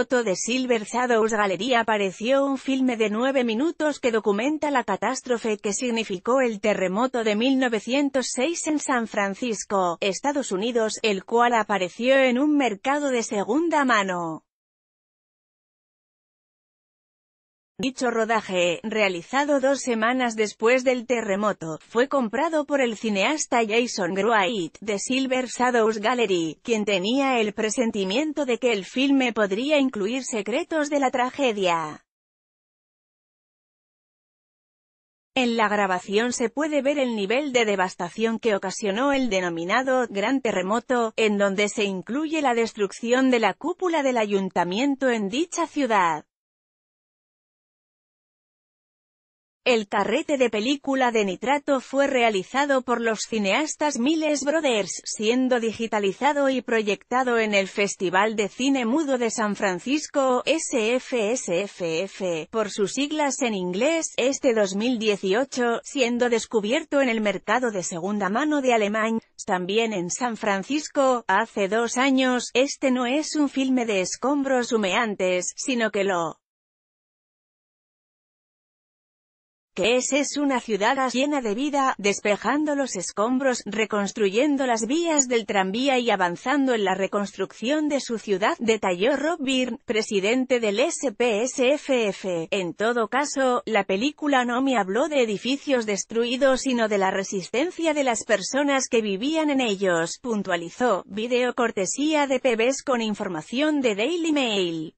foto de Silver Shadows Galería apareció un filme de nueve minutos que documenta la catástrofe que significó el terremoto de 1906 en San Francisco, Estados Unidos, el cual apareció en un mercado de segunda mano. Dicho rodaje, realizado dos semanas después del terremoto, fue comprado por el cineasta Jason Wright, de Silver Shadows Gallery, quien tenía el presentimiento de que el filme podría incluir secretos de la tragedia. En la grabación se puede ver el nivel de devastación que ocasionó el denominado Gran Terremoto, en donde se incluye la destrucción de la cúpula del ayuntamiento en dicha ciudad. El carrete de película de nitrato fue realizado por los cineastas Miles Brothers, siendo digitalizado y proyectado en el Festival de Cine Mudo de San Francisco, SFSFF, por sus siglas en inglés, este 2018, siendo descubierto en el mercado de segunda mano de Alemania, también en San Francisco, hace dos años, este no es un filme de escombros humeantes, sino que lo que es es una ciudad llena de vida, despejando los escombros, reconstruyendo las vías del tranvía y avanzando en la reconstrucción de su ciudad, detalló Rob Byrne, presidente del SPSFF. En todo caso, la película no me habló de edificios destruidos sino de la resistencia de las personas que vivían en ellos, puntualizó, video cortesía de PBS con información de Daily Mail.